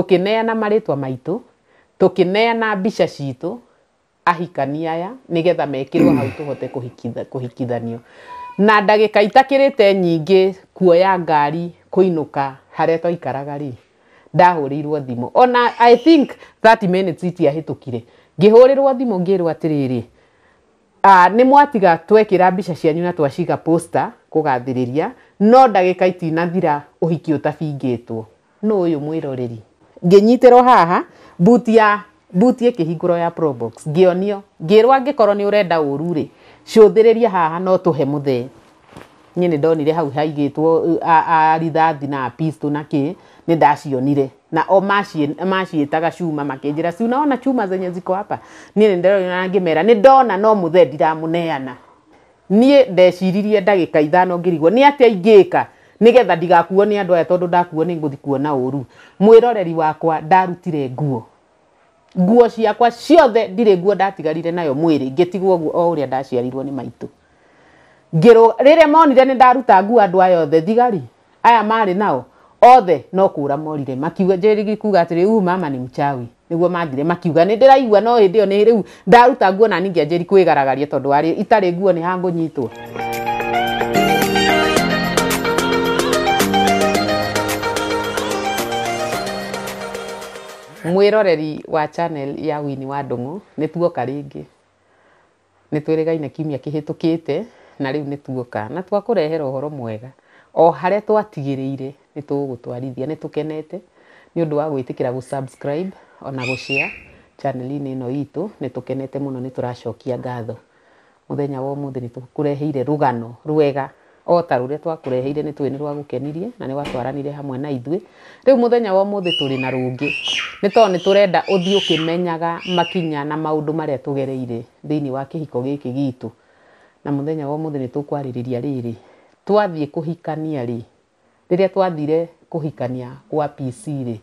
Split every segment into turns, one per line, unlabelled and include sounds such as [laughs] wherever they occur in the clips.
tũkĩneana marĩtwa maitũ tũkĩneana mbica citũ ahikania aya nĩgetha mekĩrwo hau tũhote kuhikithanio na ndagĩka itakĩrĩte nyingi kuoya ngari kuinuka harĩa twaikaraga rĩ ndahũrĩirwo thimo ona i think 30 minutes itiahĩtũkire ngĩhũrĩrwo thimũ ngĩrwo Uh, nĩ mwatiga twekĩra mbica cianyu na twaciga posta kugathiriria no ndagĩka itinathira ũhiki ũtabingĩtwo nũũ ũyũ mwĩroreri ngĩnyitĩrwo haha buti ya buti ĩkĩhingũrwo ya probox ngĩonio ngĩrwo angĩkorwo nĩ ũrenda ũru rĩ cũthĩrĩria haha no må mũthee niä nä ndonire hau haigä a rithathi na pistol na kĩ nĩ ndacionire na o taga cuma njä si unaona chuma zenye ziko hapa niĩ nĩ ndona ngĩmera nĩ ndona no mũthee ndiramũneana niĩ ndeciririe ndagĩka ithano ngĩrigwo nĩ atĩa ka nigetha ndigakuo ni andu aya tondu ndakuo ni nguthi kuona uru mwiroreri wakwa ndarutire nguo nguo ciakwa ciothe ndirä nguo ndatigarire nayo mwiri ngitigwo guo o å ndaciarirwo ni maitu ngiro rire monire ni ndaruta nguo andu aya othe thigari aya mari nao othe no kura morire makiuga jeri kuga atä u mama ni mchawi niguo mathire makiuga ni ndäraigua no hä yo ni riu ndaruta nguo na ningä jeri kwä tondu ari itari nguo ni hangu nyitwo mwiroreri wa channel ya wini wa ndungu nä tuoka rä nä twä rä gaine kiumia hä tå kä te na rä u nä tuoka na twakå rehera å horo mwega o harä a twatigä rä ire nä tå gå twarithia nä tå kenete nä å ndå wa gwä tä kä ra gå ona gå share channel inä ä no itå nä tå kenete må no nä tå racokia ngatho må thenya wa må thä nä tå reheire rå gano rwega o ta ruria twakureheire ni twi ni rwagukenirie na ni watwaranire hamwe na ithuĩ rĩu mũthenya wa ũmũthĩ tũrĩ na rũngĩ nĩ tondũ nĩ tũrenda ũthiĩ ũkĩmenyaga makinya na maũndũ marĩa tũgereire thĩinĩ wa kĩhiko gĩkĩ gitũ na mũthenya wa ũmũthĩ nĩ tũkwarĩrĩria rĩrĩ twathiĩ kũhikania rĩ rĩrĩa twathire kũhikania kwa PC rĩ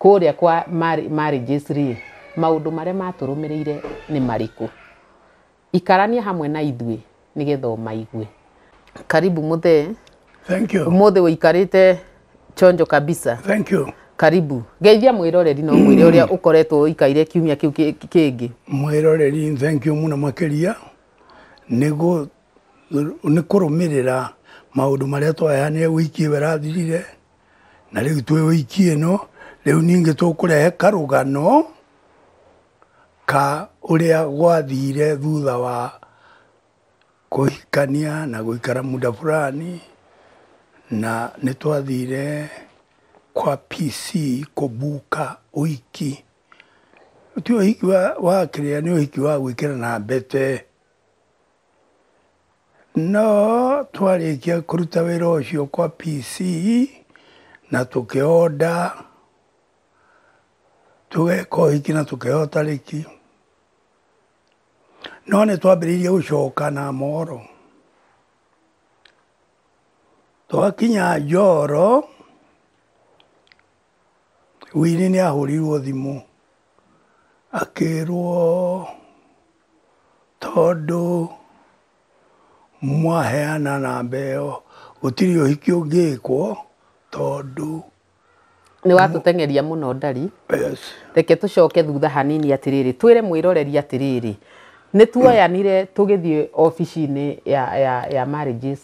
kũrĩa kwa marriages rĩ maũndũ marĩa matũrũmĩrĩire nĩ marĩkũ ikarania hamwe na ithuĩ nĩgetha ũmaigue karibu muthee thank you muthe wikarite chonjo kabisa thank you karibu geithia mwiroreri no mwire uria mm. ukoretwo ikaire kiumia kiu kingi
mwiroreri thank you muno makiria nigu ni kurumirira maundu maria twaheanire wiki werathirire na riu twi wiki ino riu ningi tukurehe karugano ka uria gwathire thutha wa kuhikania na guikara muda fulani na nitwathire kwa PC kubuka uiki ti uhiki wa, wa kiria ni uhiki wa gwikira na mbete no twarikia kuruta wira ucio kwa PC na tukioda tugeka uhiki na tukehota riki no nä twambä gå coka na moro twakinya njoro wini nä ahå rirwo thimå akä rwo tondå mwaheana namba ä yo gå tirä å hiki å ngä kwo tondå
nä watå teng'eria må no ndari yes. reke tå coke thutha hanini atä rä rä twä re mwä roreria atä rä rä nä twoyanire tå gä thiä obici-inä ya, ya, ya marriages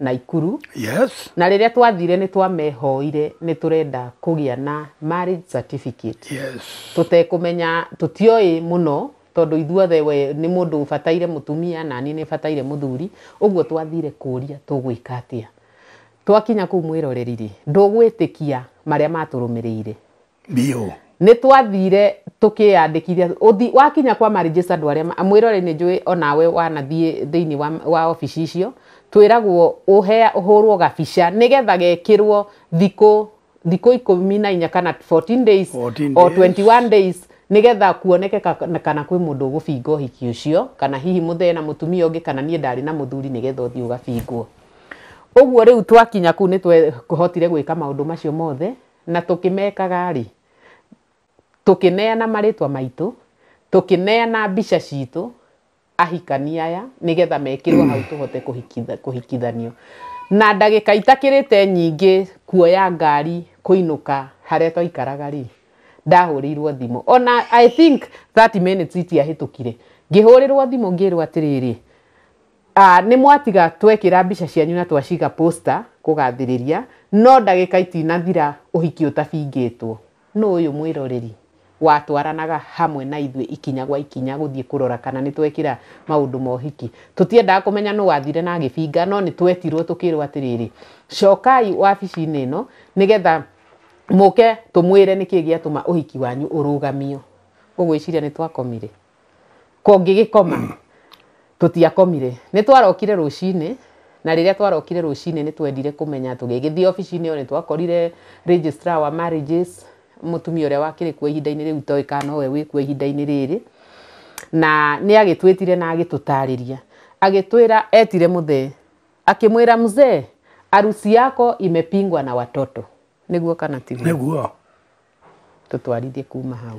na ikuru yes. na rä rä a twathire nä twamehoire nä tå renda kå gä a na marriage certificate yes. tå tekå menya tå tioä må no tondå ithuothe we nä må ndå bataire må tumia nani nä bataire må thuri å guo twathire kå ria tå gwä ka atä a twakinya kå u mwä roreri ndå gwä tä kia marä a matå rå mä rä ire nä twathire tukiyandĩkithia wakinya kwa marĩjĩsta andũ arĩa mwĩrore nĩ njũĩ onawe wanathiĩ thĩinĩ wa, wa obici icio twĩragwo ũhe ũhũrwo gabica nĩgetha gekĩrwo thikũ thikũ ikũmi na inya kana 14 days, 14 or 21 days nĩgetha kuoneke kana kwĩ mũndũ ũgũbinga ũhiki ũcio kana hihi mũthee na mũtumia ũngĩ kana niĩ ndarĩ na mũthuri nĩgetha ũthiĩ ũgabingwo ũguo rĩu twakinya kuu nĩ twahotire gwĩka macio mothe na tũkĩmekaga rĩ tukineana maritwa maitu tukineana mbica citu ahikania aya nigetha mekirwo hau tuhote kuhikithanio na ndagika itakirite nyingi kuoya ngari kuinuka haria twaikaraga ri ndahurirwo thimu ona i think 30 minutes iti ahitukire ngihurirwo thimu ngirwo atiriri uh, nä mwatiga twekira mbica cianyu na twaciga posta kugathiriria no ndagä ka itinathira å hiki å tabingä two no å yå watwaranaga hamwe na ithuĩ ikinya gwa ikinya gũthiĩ kũrora kana nĩ twekĩra maũndũ ma ũhiki tũtiendaga kũmenya nũ wathire na agĩbinga no nĩ twetirwo tũkĩrwo atĩrĩrĩ cokai wabici-inĩ ĩno nĩgetha mũke tũmwĩre nĩkĩ gĩatũma ũhiki wanyu ũrũgamio ũgwĩciria nĩ twakomire kũngĩgĩkoma tũtiakomire nĩ twarokire rũciinĩ na rĩrĩa twarokire rũciinĩ nĩ twendire kũmenya tũgĩgĩthiĩ obici-inĩ yo nĩ twakorire registrar wa marriages mutumia uria wakiri kuo ihinda-inä rä u itoä kana we wä kuo ihinda-inä rä na nä agä tire na agä tå tarä ria agä twä ra etire må thee akä mwä ra mzee arusi yako imepingwa na watoto nä guo kana tiguo nä guo tå twarithie kuma hau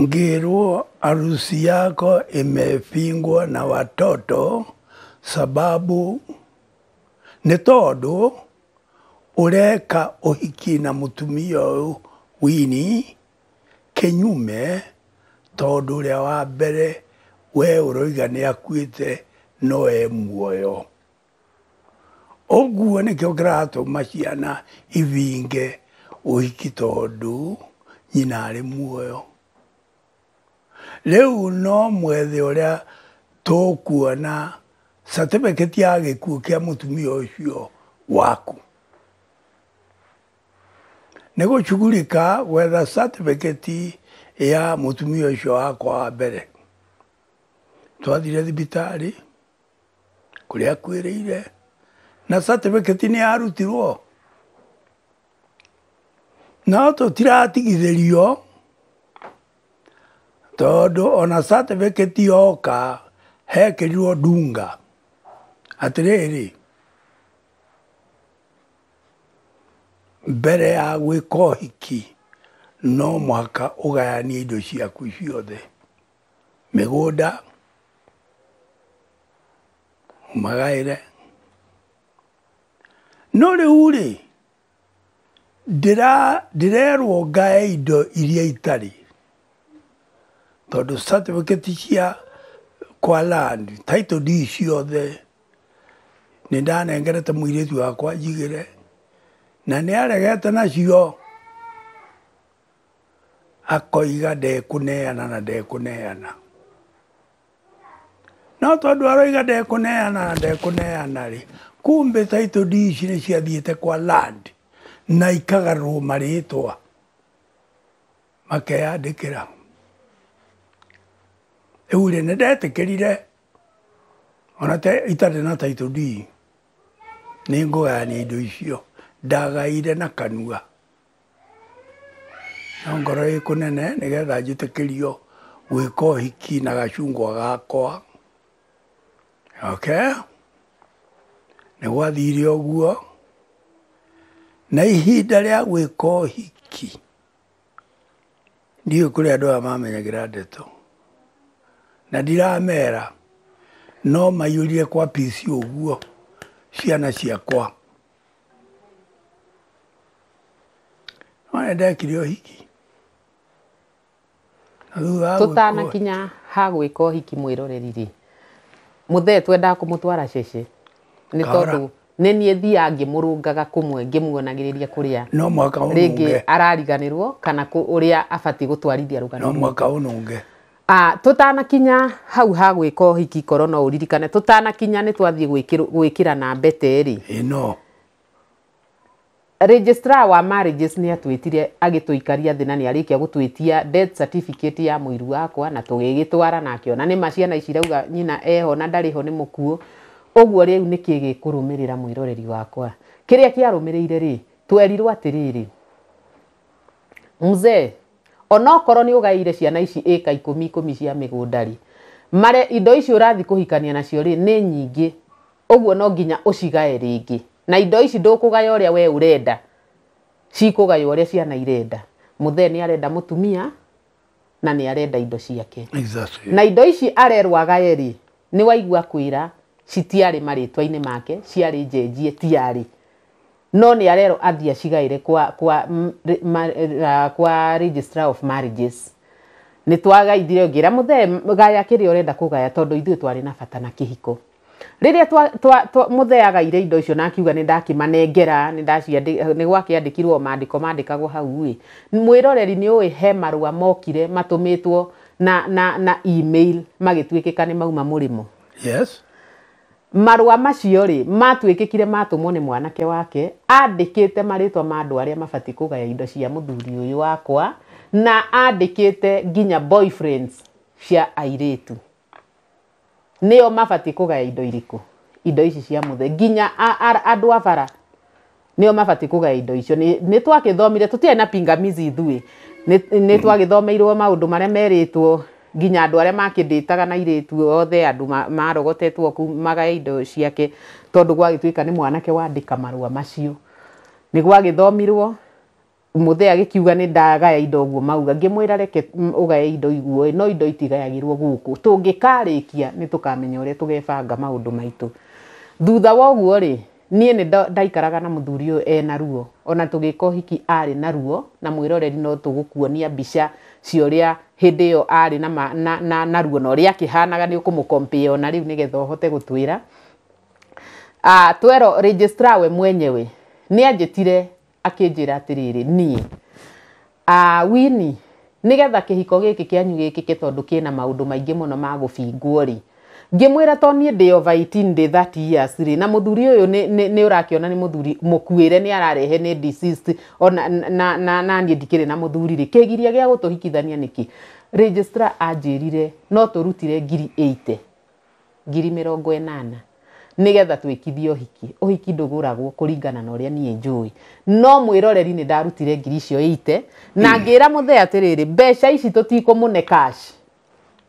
ngirwo
arusi yako imepingwa na watoto sababu nä tondå å reka å hiki na må tumia å yå wini kinyume tondu uria wa mbere we uroiga ni akuite no e muoyo ũguo nĩkĩo kĩratũma ciana ivinge ũhiki tondũ nyina arĩ muoyo rĩu no mwethe ũrĩa tũkuona certificate ya gĩkuũ kĩa mũtumia ũcio waku nä gå cugurika gwetha ya må tumia å cio wakwa wa mbere twathire thibitarä kå rä a akuä rä ire na certificate nä yarutirwo no tå tiratigithä rio tondå ona certificate yoka hekä rirwo ndunga atä rä rä mbere ya gwĩka hiki no mũhaka ũgayanie indo ciaku ciothe mĩgũnda magaire no rĩu rĩ ndĩrerwo ngae indo iria itarĩ tondũ certificate cia kwa land title deed ciothe nĩ ndanengerete mũirĩtu wakwa jigire na nä aregete nacio akoiga ndekå neana na ndekå neana no tondå aroiga ndekå neana na ndekå neana rä kumbä taitå ici nä ciathiä te kwa land na ikagarå marä twa makeyandä kä ra rä u rä nä ndetä kä rire ona itarä na taitå ndi nä ngå gayania indo icio ndagaire na kanua no ngoro ä kå nene nä getha njä rio gwä ka å hiki na gacungwa gakwa okay nä gwathire å guo na ihinda rä a gwä ka å hiki ndiå kå rä andå aya mamenyagä ra ndeto na ndiramera no maiyå rire kwa pc å guo ciana ciakwa
marenda kilio hiki kinya ha gwika hiki mwiroreri må muthee twendaga twara cece nä tondå nä niä thia ngä må rå ngaga kå mwe ngä muonagä rä ria kå rä a rä ngä arariganä rwo kana å rä a abatiä gå twarithia rå tå tanakinya hau hagwä gwä ka hiki korwo no å ririkane tå tanakinya nä twathiä gwä kä rana mbete rä registrar wa marriages ni atwätire agätåikaria thina ni nä arä death certificate ya muiru iru wakwa na tugigitwara na akä ni nä ma ciana ici rauga nyina eho na ndari ho ni mukuo kuo riu ni kigikurumirira u wakwa kiria kiarumirire ri kä arå mä rä ire rä twerirwo atä mzee onokorwo nä å gaire ciana ici ä ka ikå cia migundari mare indo ici urathi kuhikania nacio ri ni nyingi å no nginya å cigae na indo ici ndukugaya uria we urenda cikugaya uria ciana irenda muthee ni arenda mutumia na ni arenda indo ciake exactly. na indo ici arerwo ri ni waigua kwira citiarä marä make ciarä njenjie tiarä no nä arero athia acigaä kwa, kwa, mm, ma, uh, kwa registrar of marriages nä twagaithire ngä ra må gaya kiri rä a å renda kå gaya tondå ithuä twarä na bata na kä hiko rä twa twa, twa mutheaga ire indo icio na akiuga ni manengera ni ndacia ni gwakiandikirwo maandiko mandikagwo hau roreri mwiroreri ni ä he marua mokire mä na na na email ka nä mauma mũrĩmo yes marua macio kire matå mwo nä mwanake wake marä marĩtwa ma andũ arĩa mabatiĩ kũgaya indo cia mũthuri ũyũ wakwa na andĩkĩte nginya boyfriends cia airĩtu nio kå gaya indo irikå indo ici cia the nginya andå a bara mabatiä kå gaya indo icio thomire tå tutire na pingamizi maå ndå marä a merä two nginya makä ndä taga na tu othe andå marogotetwo ku magaya indo ciake tondu gwagituika nä mwanake marå a macio gwagä thomirwo muthee agikiuga ni ndagaya indo guo mauga ngimwira reke ugaye indo iguo no indo itigayagirwo guku tungikarikia ni tukamenya uri tugebanga maundu maitu thutha wa ri niä nä ndaikaraga na må thuri å na ruo ona tå gä hiki ari na ruo na mwäroreri no tugukuonia bisha kuonia mbica ä yo ari na, na, na, na ruo no ri akihanaga a akä hanaga nä å kå ona rä ni getha å hote gå ah, twä ra we mwenyewe nä anjä tire akinjira atiriri nie a wini nigetha kihiko giki kianyu gikike tondu kina maundu maingi muno ma gubingwo ri ngimwira to nie ndi over 18 ndi 30 years ri na muthuri uyu ni urakiona ni muthuri mukuire ni ararehe ni deceased ona na na na nie ndikire na muthuri ri kigiria gia gutuhikithania niki registrar ajirire no turutire ngiri 80 ngiri mirongo enana nigetha twikithie ũhiki ũhiki ndũgũragwo kũringana na ũrĩa niĩ njũĩ no mwĩroreri nĩ ndarutire ngiri icio ite na hmm. ngĩra mũthee atĩrĩrĩ mbeca ici tũtikũmũne cash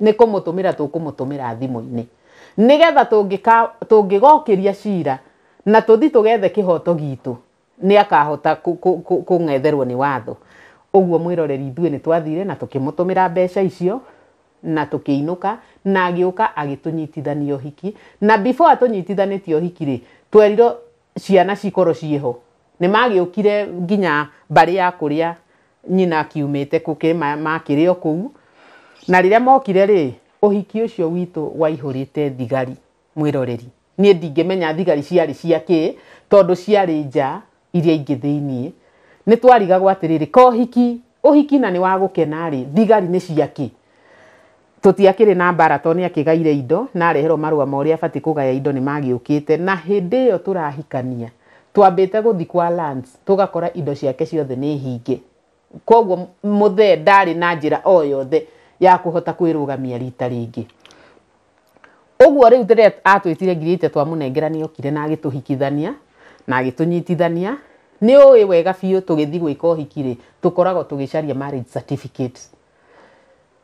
nĩ kũmũtũmĩra tũkũmũtũmĩra thimũ-inĩ nĩgetha tũngĩgokĩria cira na tũthi tũgethe kĩhoto giitũ nĩ akahota kũng'etherwo nĩ watho ũguo mwĩroreri ithuĩ nĩ twathire na tũkĩmũtũmĩra mbeca icio na tukiinuka na agiuka agitunyitithania ohiki na before atunyitithanitio hiki ri twerirwo ciana cikoro ciho ni magiukire nginya bari ya kå rä nyina akiumite kuke makire o na rä mokire ri ohiki ucio witu waihurite thigari mwiroreri niä ndingämenya thigari ciari cia tondu tondå ciarä nja iria ingä thä-iniä nä twarigagwo atä rä na nä wagukena ri thigari nä ciakä kire na baratoni to nä akägaire indo na areherwo marua ma å rä a abatiä kå gaya indo nä magä na hä ndä ä yo tå rahikania twambä lands gå thi kwa tågakora indo ciake ciothe nä hingä koguo må thee ndarä na njä ra o ya kuhota hota kwä rå gamia rita rä ngä å guo rä u rä atwä tire ngiri ite twa må nengera okire na agä tå na agä tå nyitithania nä å wega biå tå gä thi gwä ka å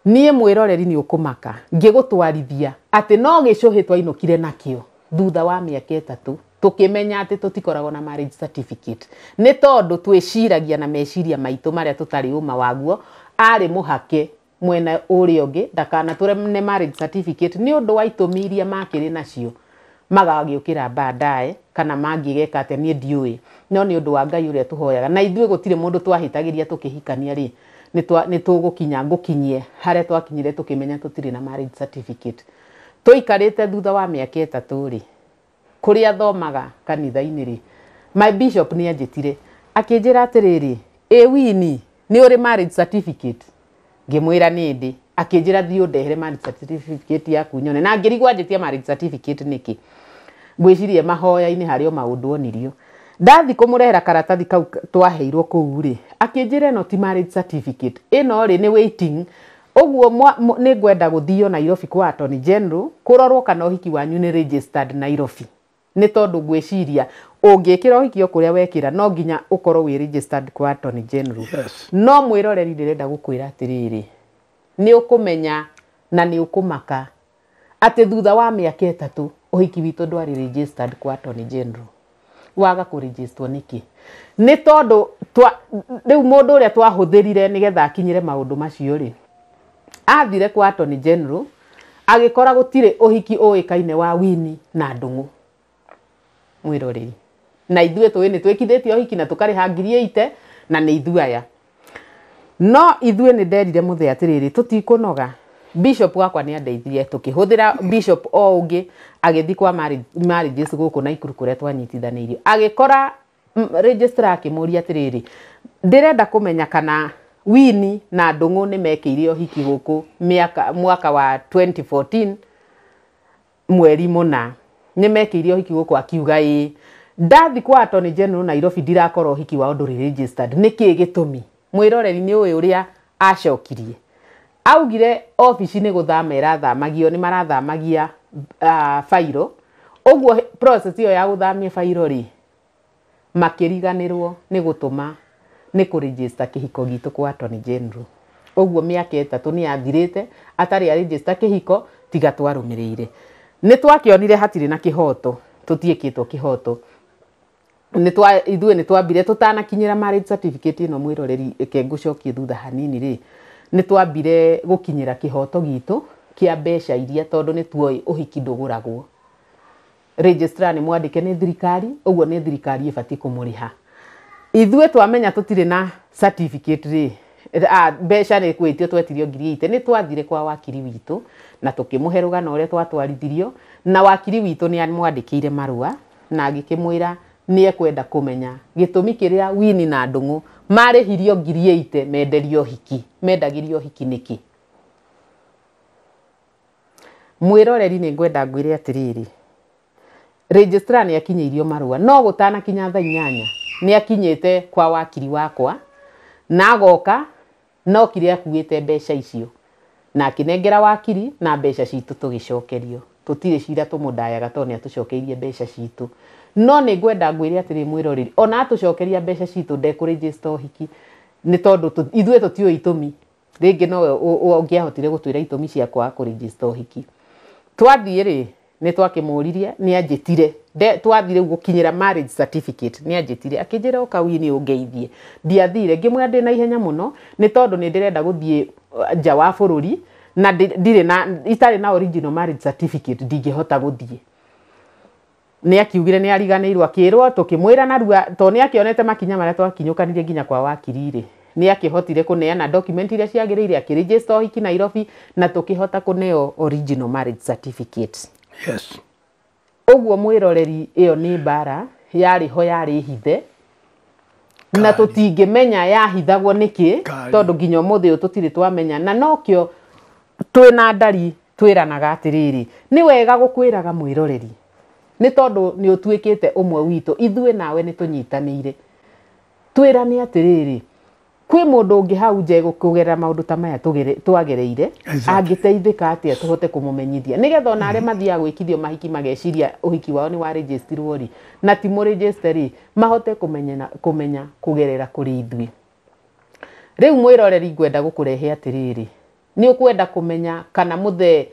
niä roreri nä å kå maka ngä gå twarithia atä no gä cå hä kire nakä o thutha wa mä aka ätatå tå kä menya atä tå tikoragwo na marriage certificate nä tondå twä ciragia na meciria maitå marä a tå tarä å ma waguo arä må hake mwena å rä a å ngä rene marriage certificate nä å ndå wa itå iria makä rä nacio magagä å kä ra baadae kana mangä geka atä niä ndiå no nä å ndå wa ngai å rä a tå hoyaga na ithuä gå tirä må ndå twahä tagä ria tå kä hikania rä nä tå gå kinya ngå kinyie harä a twakinyire tå kä menya tå tirä na marriage certificate tå ikarä te thutha wa mä aka ätatå rä kå rä a thomaga kanitha-inä rä my bishop nä anjä tire akä njä ra atä rä rä ä wini nä å rä marriage certificate ngä mwä ra nä ndä akä njä ra thiå ndehere marriage certificate yaku nyone na ngä rigwanjä tie marriage certificate nä kä ngwä cirie mahoya-inä harä o maå ndå onirio ndathi kåmå karatathi kau twaheirwo kå u rä akä no ti marriage certificate ä no rä nä waiting ũguo nä ngwenda gå thio nairobi kwa atoni general kå rorwo kana å wanyu nä registered nairobi nä tondå ngwä ciria ũngä kä ra å hiki o kå rä a wekä ra no nginya å korwo wä registered kwa atoni general yes. no mwä roreri ndä renda gå kwä ra atä rä rä nä å kå menya na nä å kå maka atä thutha wa mä aka ätatå å hiki witå ndwarä registered kwa atoni general waga kå rä a twahå thä rire nä getha akinyä re maå ndå macio rä athire kwa tirä general hiki å ä kaine wa wini na ndũng'ũ ri na twä kithä tie å hiki na karä hangiriä ite na nä ithuaya no ithuä nä nderire tå tikå noga bishop wakwa nä andeithirie tå kä bishop o å agithi agä thiä kwa marriages gå kå na ikuru kå rä agikora mm, registrar akä atiriri ndirenda kumenya kana wini na ndungu ni mekä ire hiki gå miaka mwaka wa 2014 mweri muna ni mekä ire hiki gå akiuga i ndathi kwa atoni general nairobi ndirakorwo hiki wa ndu registered niki gitumi gä ni uyu uria roreri acokirie augire ofici nä gå thama ĩrathamagio nä marathamagia uh, ah, bairo ũguo process ĩyo ya gũthamia bairo rĩ makĩriganĩrwo nĩ gũtũma nĩ kũrĩjĩsta hiko gitå kwa Attorney General ũguo mĩaka ĩtatũ nĩ yathirĩte atarĩ arĩjĩsta kĩhiko tiga twarũmĩrĩire nĩ twakĩonire hatirĩ na kĩhoto tũtiĩkĩtwo kĩhoto ithuĩ nĩ twambire tũtanakinyĩra marriage certificate ĩno mwĩroreri ĩke ngũcokie thutha hanini rĩ nä twambire gå kinyä ra kä hoto gitå kä a mbeca iria tondå nä tuoä å hiki ndå gå ragwo nä mwandä ke nä thirikari å guo nä thirikari ä batiä kå må rä ha ithuä twamenya tå tirä na mbeca nä kwä tio twetirio ngiriite nä twathire kwa wakiri witå na tå kä må he rå a twatwarithirio na wakiri witå nä amwandä kä ire marua na agä kä mwä ra nä ekwenda kå menya gä tå mi kä rä a wini na ndå hirio ngiri ĩite menderio hiki mendagirio hiki mwä mwĩroreri nä ngwenda ngwĩre atĩrĩrĩ registrar nĩ irio marũa no kinya tha inyanya akinyä te kwa wakiri wakwa na agoka no kire te mbeca icio na akĩnengera wakiri na mbeca cokerio tå tirä cira tũmũndayaga nä atå cokeirie mbeca citå no nä ngwenda ngwä atä rä mwä ri ona atå cokeria mbeca citå ndekå rä hiki nä tondå ithuä tå tiå itåmi rä ngä nowe å ahotire gå twä ra itåmi ciakwa kå hiki twathiä rä nä twakä må ririe nä anjä tire twathire gå kinyä ra nä anjä tire akä njä ra å kawii nä å ngeithie ndiathire ngä mwä ndä na ihenya må no nä tondå nä ndä renda gå thiä uh, nja wa bå rå ri na ndirä na itarä na original marriage certificate ndingä hota gå thiä nä akiugire nä ariganä irwo akä rwo tå kä mwä ra narua to nä akionete makinya marä a twakinyåkanirie nginya kwa wakiri-rä nä akä hotire kå neana document iria ciagä rä ire akä rejista hiki nairobi na tå kä hota kå neo original marriage certificate yes. ũguo mwĩroreri ĩyo nĩ mbara yarĩ ho yarĩ hithe na tũtingĩmenya yahithagwo nĩkĩ tondũ nginya ũmũthĩ ũyũ tũtirĩ twamenya na nokĩo twĩna ndari twĩranaga atĩrĩrĩ nĩ wega gũkwĩraga mwĩroreri nä tondå nä å tuä kä te å mwe witå ithuä nawe nä tå nyitanä ire twä ra nä atä rä rä kwä må ndå å ngä hau njegå kå gerera maå ndå ta maya twagereire angä teithä ka atä a tå hote mm. kå må menyithia nä getha ona arä mathiaga gwä kithio mahiki mageciria å hiki wao nä warejästirwo rä na timå rä mahote kå menya kå gerera kå rä ithuä rä u mwä roreri ngwenda gå kå rehe atä rä rä nä å kwenda kå menya kana må thee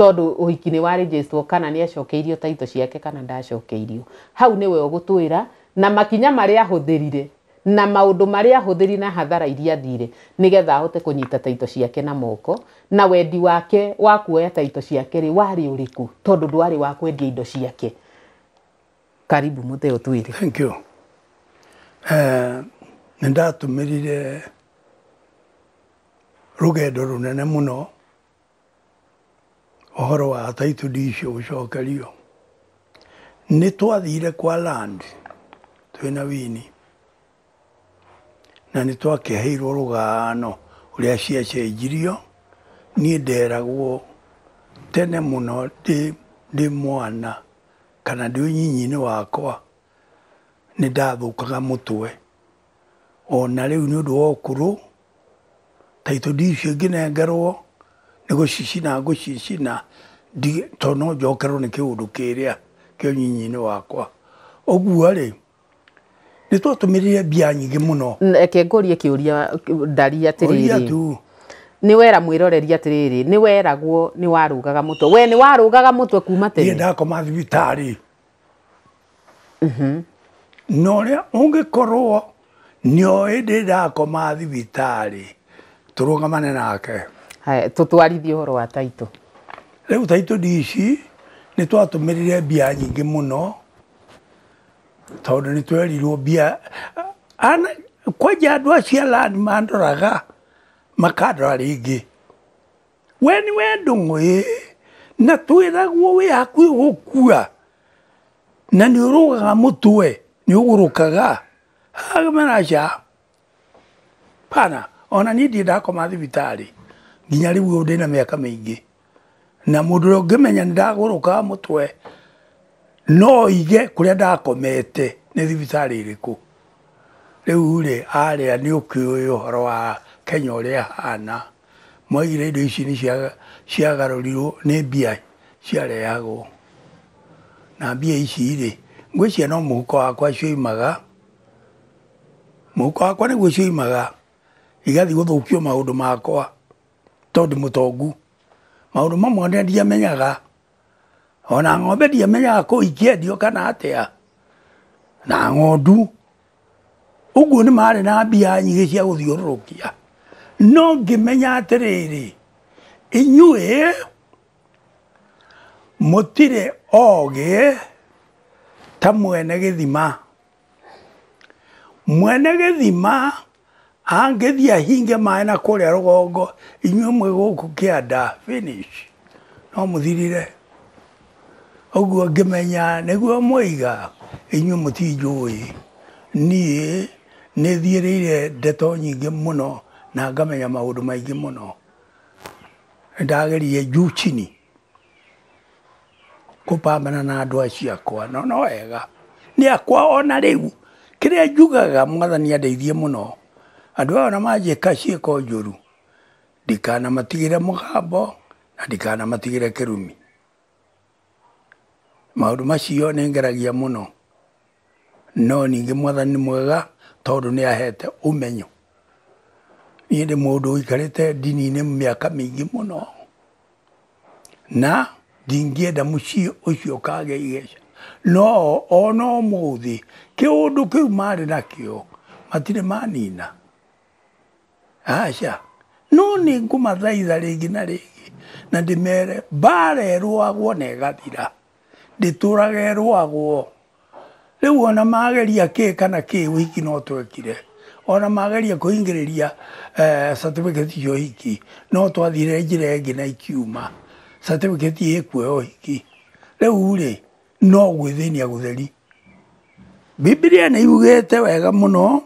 tondu ni wa Jesu kana ni acokeirio taito ciake kana ndacokeirio hau we ogutwira na makinya maria ahuthirire na maundu maria ahuthiri na hathara iria thire nigetha ahote kunyita taito ciake na moko na wendi wake wa kuoya taito ciake ri wari uriku tondu ndwari wa kwendia indo ciake karibu muthe utwire thank you
eh uh, ndatumirire rugendo runene muno wa oroata itudicio gucokerio ni twathire kwa land twina wini na ni twakiheirwo rugano uria ciacenjirio niä nderagwo tene muno ndä mwana kana ndä nyinyi wakwa nä ndathåkaga må twe ona rä u nä å ndå wa å kå rå taitå ndicio ngä nengerwo nigucicina ngucicina to no njokerwo nä kä å ndå kä rä a kä o nyinyi wakwa å guo rä nä twatå mä rä re mbia nyingä må no
reke eh, ngå rie kä å ria ndari atä rä nä wera mwä roreria atä rä rä nä weragwo nä warå gaga må twe we nä warå gaga må twe kuma tene ndakoma thibitarä
mm-hmm. na å rä a å ngä korwo nä oä ndä ndakoma thibitarä tå rå gamane nake
tutwarithie horo wa taito
riu taito dici ni twatumirire mbia nyingi muno tondu ni twerirwo mbia kwanja andu acio alani mandoraga makandora ringi we ni we ndungwi na twiragwo wi hakuhi gukua na ni urugaga mutwe ni ugurukaga hagamanaca pana ona ni ndiendakoma thibitari nginya rä u ndä na mä aka mä ingä na må ndå å rä a å ngä menya nä ndagå rå kaga må twe no ige kå rä a ndakomete nä thibitarä rä kå rä u rä arä a nä å kä å horo wa kenya å rä a hana mwaigire indo ici nä ciagarå rirwo nä mbia ciarehagwo na mbia ici ngwä cia no må huko wakwa cioimaga må huko wakwa nä guo cioimaga igathiä gå thå kio maå ndå makwa tondu mutongu maundu mamwe ne ndiamenyaga ona ng'ombe ndiamenyaga kå ikiendio kana atia na ng'ondu å guo nä marä na mbia nyigä cia gå thiå rå rå kia no ngä menya atä rä rä atĩrĩrĩ må tirä ogä ta mwene gä thima mwene gä thima angithia hinge maä na kå rä a rå gongo inyuä mwä gå kå kä anda no må thirire å guo ngä menya nä guo mwaiga inyuä må tinjå niä nä thiä rä ire ndeto nyingä må no na ngamenya maå ndå maingä må no ndagerie juchini kupambana na andå aciakwa no no wega nä akwa ona rä u kä rä a njugaga mwathani andeithie må no andå aya na manjäka ciäko njå ru matigä re må gambo na matigä re kä rumi maå ndå macio nä ngeragia må no no ningä mwathani mwega tondå nä ahete å menyo niä ndä må ndå å ikarä te ndini-inä mä aka mä ingä må no na ndingĩenda å ũcio kage igeca no ona kä u marä nakä o matirä manina aca no nä ngå mathaitha rä ngä na rä na ndä mere mbara ärwagwo na ĩgathira ndä tå raga ärwagwo rä u ona mageria kä kana kä wiki no twekire ona mageria kå hingä rä ria eh, certificate icio hiki no twathire njä ra ngä na ikiuma certificate ä kuoya hiki rä u rä no gwä thä nia gå theri nä yugä te wega må no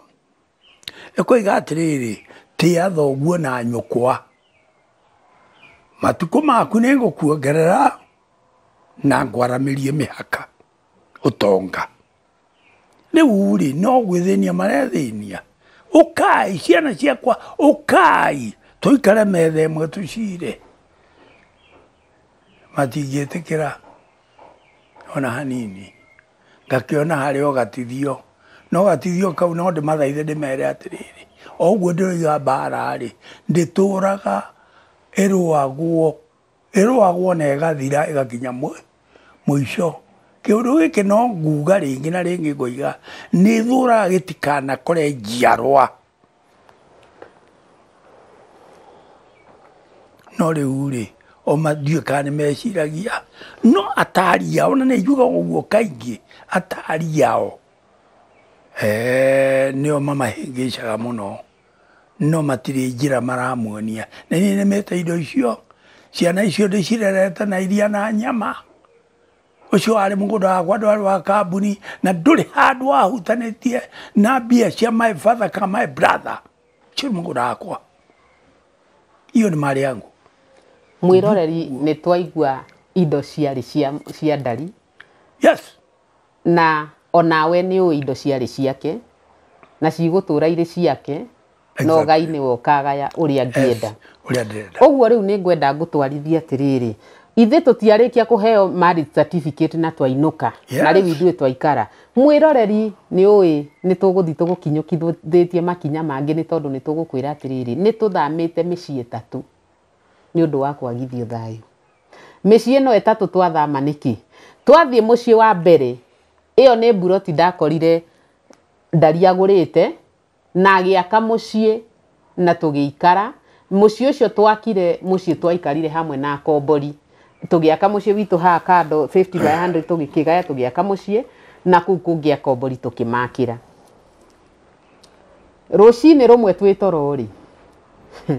ä koiga atä rä rä tia thoguo na nyukwa matuko maku nä ngå kuongerera na ngwaramä rie mä haka å tonga rä u rä no gwä thä nia marethä nia å kai ciana ciakwa å kai tå metha ä mwe tå cire matingä tä kä ra ona hanini ngakä ona harä gatithio no gatithio kau no ndä mathaithe ndä mere atä rä rä oguo ndiroiga mbara-rĩ ndĩtũraga ĩrũagwo ĩrũagwo na ä gakinya må ico kä å ndå gä kä no nguga rä ngä na rä ngä ngoiga nä thå raga nĩ ĩthũraga kore njiarwa no rä u rä ndiũĩ kana nä meciragia no atari ao na nä njugaga ũguo kaingĩ atari ao nĩo mamahĩngĩcaga muno no matiri njĩra maramuonia na niĩ nĩmĩte indo icio ciana icio ndĩcirerete na iria na nyama ũcio warĩ mũgũnda wakwa ndwarĩ wa kambuni na ndũrĩ handũ wahutanĩtie na mbia cia my father ka my brother ũcio nĩ
mũgũnda wakwa iyo ni mari yangu mwĩroreri nĩ twaigua indo ciarĩ cia ndari yes na onawe nä å indo ciarä ciake na cigå ra irä ciake no gai nä we kagaya å rä a å guo rä u nä ngwenda ngå twarithia atä rä rä ithe tiarä kia kå heo na twainå ka na rä u ithuä twaikara mwä roreri nä å ä nä tå gå thiä tå gå kinyå kithä tie makinya mangä nä tondå nä tå gå kwä ra atä rä rä nä tå thamä te mä ciä tatå nä å ndå wa kwagithio thayå mä ciä no ätatå twathama nä kä twathiä må ciä wa mbere ĩyo nĩ mburoti ndakorire ndariagũrĩte na agiaka mũciĩ na tũgĩikara mũciĩ ũcio twakire mũciĩ twaikarire hamwe na akombori tũgĩaka mũciĩ witũ haha kando 50 by 100 tũgĩkĩgaya tũgĩaka mũciĩ na kũu kũngĩ akombori tũkĩmakĩra rũcinĩ rũmwe twĩ toro rĩ [laughs]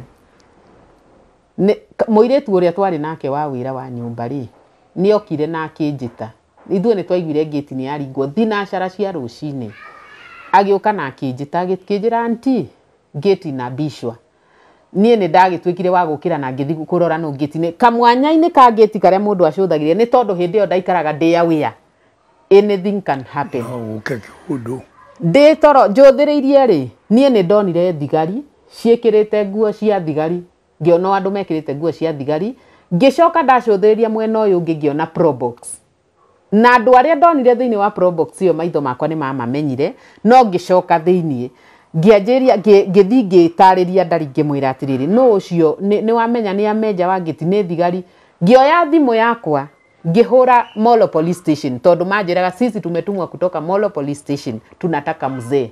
mũirĩtu ũrĩa twarĩ nake wa wĩra wa nyũmba rĩ nĩokire na akĩnjĩta ithuĩ nĩ twaiguire ngĩti nĩ yaringwo thinacara cia rũcinĩ agĩũka na akĩnjĩta akĩnjĩra anti ngĩti inabishwa niĩ nĩ ndagĩtuĩkire wa gũkĩra na ngĩthi kũrora no ngĩti kamwanya-inĩ ka ngĩti karĩa mũndũ acũthagĩria nĩ tondũ hĩndĩ ĩyo ndaikaraga ndĩ awĩa anything can happen ndĩtoro njũthĩrĩirie rĩ niĩ nĩ ndonire thigari ciĩkĩrĩte nguo cia thigari ngĩona andũ mekĩrĩte nguo cia thigari ngĩcoka ndacũthĩrĩria mwena ũyũ ũngĩ ngĩona probox na andå arä a ndonire thä inä wa probox yo maitho makwa nä mamamenyire no ngä coka thä iniä ngäanjäria ngäthiĩ tarä ria ndari mwä ra atĩ rä no å cio nä wamenya nä amenja wa ngĩti nä thigari oya thimå yakwa ngä molo police station tondå manjĩraga sisi tumetumwa kutoka molo police station tunataka mzee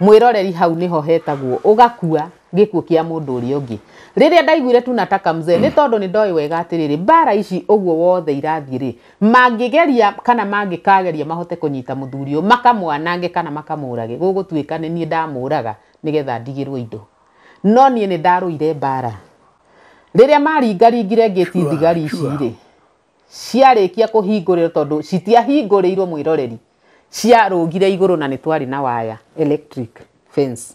mwĩroreri hau nĩho hetagwo ũgakua gĩkuũ kĩa mũndũ ũrĩa ũngĩ riria ndaiguire tunataka mzee ni tondu ni ndoi wega atiriri mbara ici uguo wothe irathii ri mangigeria kana mangikageria mahote kunyita muthuri uyu makamwanange kana makamurage gugutuika ni nie ndamuraga nigetha ndigirwo indo no nie ni ndarũire mbara riria maringaringire ngĩti thigari ici rĩ ciarĩkia kũhingũrĩrwo tondũ citiahingũrĩirwo mwĩroreri ciarũgire igũrũ na nĩ twarĩ na waya electric fence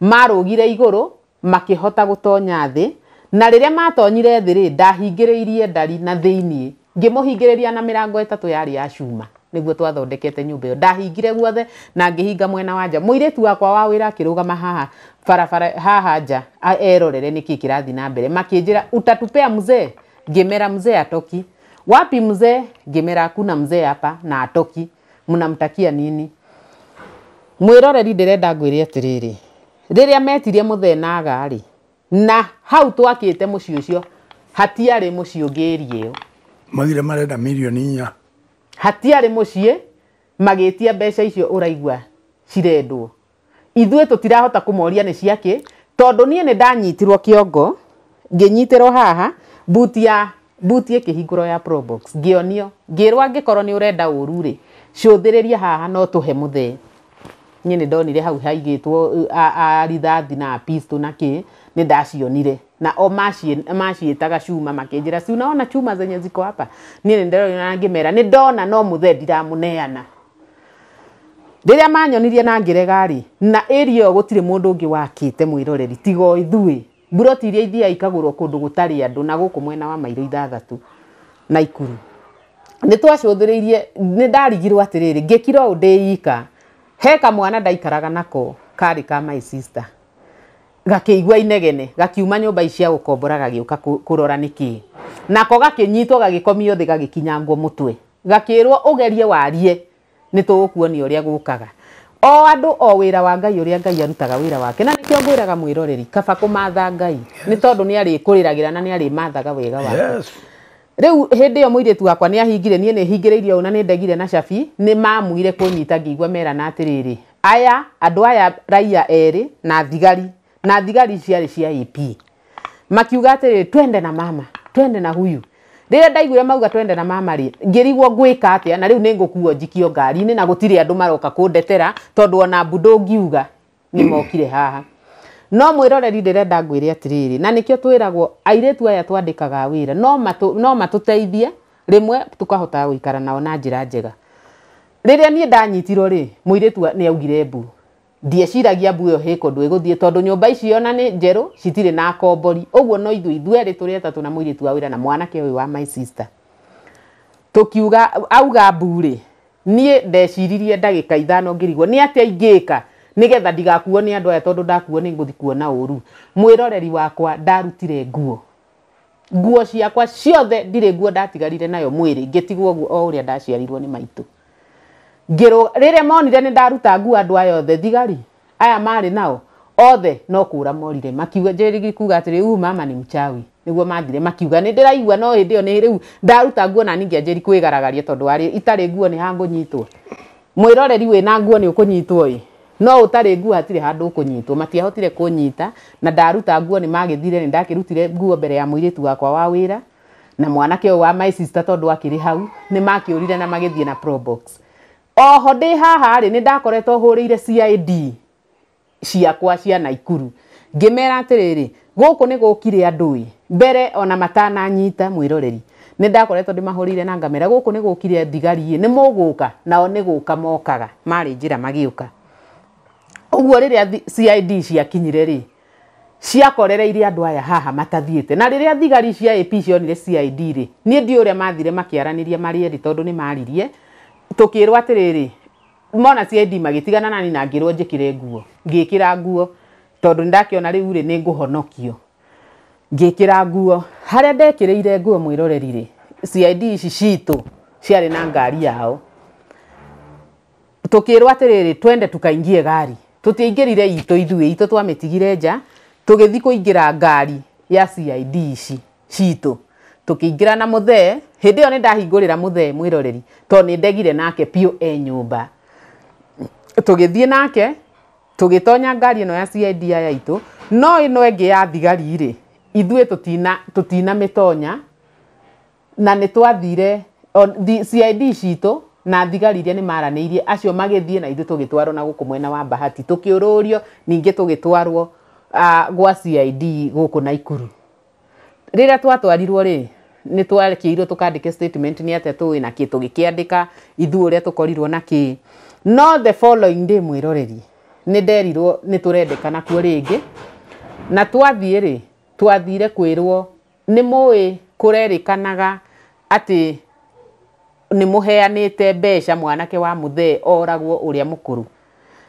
marũgire igũrũ makihota gutonya thi na riria matonyire thi ri ndahingiriirie ndari na thiini ngimuhingiriria na mirango itatu yari ya cuma niguo twathondekete nyumba iyo ndahingire guothe na ngihinga mwena wa nja muiritu wakwa wa wira akirugama haha barabara haha nja erorere niki kirathi na mbere makinjira utatupea mzee ngimera mzee atoki wapi mzee ngimera kuna mzee hapa na atoki mnamtakia nini mwiroreri ndirenda ngwire atiriri riria metirie må ri na hau twakite mucii ucio hatiari mucii ungi eri iyo magire marenda mirioni inya ciä magä tia mbeca icio raigua cirendwo tirahota kå moria nä ciakä tondå niä nä ndanyitirwo kĩongo ngĩnyitĩrwo haha buti ya mbuti ĩkĩhingũrwo ya probox ngĩonio ngĩrwo angĩkorwo nĩ ũrenda ũru rĩ ria haha no må mũthee niä nä ndonire hau haigätwo arithathi na pisto na kä nä ndacionire na o maciätaga cuma makä njä ra ciunaona cuma zenye ziko hapa niä nä ndona ngä mera nä ndona no må the ndiramå neana rä rä a manyonirie na ngä regarä na ä yo gå tirä må ndå å ngä wakä te mwä roreri tigo ithuä mburoti iria ithia ikagå rwo kå ndå gå tarä andå na gå kå mwena wa mairo ithathatu na ikuru nä twacå thä rä irie nä ndarigirwo atä rä rä ngä kira å ndä ika he mwana ndaikaraga nako karä ka my sister gakäigua inegene gakiuma nyå mba icia gå kombora gagä å ka kå rora nä kä nako gakä nyitwo gagä komio thä gagä kinyangwo må twe gakä rwo å gerie warie nä tå gå kuonia å rä a gå kaga o andå o wä ra wa ngai å rä a ngai arutaga wä ra wake na nikio kä mwiroreri raga mwä roreri kaba kå matha ngai nä tondå nä arä kå rä ragä ra na nä arä mathaga wega wake yes riu hindi iyo muiritu wakwa ni ahingire nie ni hingiriire ona ni ndegire na cabi ni mamuire kunyita ngigua mera na atiriri aya andu aya raia eri na thigari na thigari ciarĩ cia AP makiuga atĩrĩ twende na mama twende na huyu rĩrĩa ndaiguire mauga twende na mama rĩ ngĩrigwo ngwĩka atĩa na rĩu nĩ ngũkuo njikio ngari-inĩ na gũtirĩ andũ maroka kũndetera tondũ ona mbu ndũngiuga nĩ mokire haha no mwiroreri ndirenda ngwire atiriri na nikio twiragwo airetu aya twandikaga wira no matu no matuteithie rimwe tukahota guikara nao na njira njega riria nie ndanyitiro ri muiritu ni augire mbu ndieciragia mbu ĩyo hĩ ndu iguthie tondu nyumba ici ona ni njerũ citire na akombori uguo no ithu ithu eri turi atatu na mũirĩtu wa wira na mwanake ũyũ wa my sister tũkiuga auga mbu ri nie ndeciririe ndagĩka ithano ngĩrigwo ni atia ingika nigetha ndigakuo ni andu aya tondu ndakuo ni nguthi kuona uru mwiroreri wakwa ndarutire nguo nguo ciakwa ciothe ndire nguo ndatigarire nayo mwiri ngitigwo guo o å ndaciarirwo ni maitu ngiro rire monire ni ndaruta nguo andu aya othe thigari aya mari nao othe no kura morire makiuga jeri kuga atä u mama ni mchawi niguo mathire makiuga ni ndä no hä yo ni riu ndaruta nguo na ningä njäri kwä tondu ari itari nguo ni hangu nyitwo mwiroreri roreri na nguo ni ukunyitwo kå no utari nguo hatire handu kå nyitwo matiahotire kunyita na ndaruta nguo ni magithire ni ndakirutire nguo mbere ya må wakwa wa wira na mwanake wa my sister tondu akiri hau ni makiurire å rire na magä thiä na probox oho ndä haha rä nä ndakoretwo hå rä ire cid ciakwa cia naikuru ngimera atiriri atä ni gukire gå kå mbere ona matana nyita mwiroreri ni ndakoretwo ndi mahurire na ngamera gå ni gukire thigari ni muguka nao ni guka mokaga mari njira magiuka uguo riria CID ciakinyire ri ciakorereire andå aya haha matathiäte na rä rä a thigari cia AP cionire CID rä niä ndiå å rä a mathire makäaranäria marä eri tondå nä maririe tå kä rwo atä rä rä mona CID magä tigana nani na ngä rwo njä kä re nguo ngä kä ra nguo tondå nä ndakä ona rä u rä honokio ngä kä ra nguo harä a ndekä rä ire nguo mwä rorerirä CID ici citå ciarä na ngari yao tå kä rwo atä rä rä twende tukaingie gari tutiaingirire itu ithuĩ ito twamĩtigire nja tugithi kuingira ngari ya CID ici cito tukiingira na muthe hĩndĩ yo nindahingurira muthe mwiroreri to tondũ ndegire nake pio e nyũmba tũgĩthiĩ nake tugitonya ngari no ya CID ya ito no ino ĩngĩ ya thigari ri ithuĩ tutina tutina mitonya na nĩ twathire CID cito na thigari iria nä maranä acio magä na ithuä tå na gå mwena wa bahati tukiururio ninge å rå gwa cid gå na ikuru rira twatwarirwo ri ni twakä irwo tå kandä ke nä atä tå na kä tå gä kä andä na ki no the following day mwiroreri ni nä nderirwo nä tå kuo ringi na twathiä rä twathire kwirwo ni nä kurerikanaga ati ni muheanite mbeca mwanake wa må oragwo å rä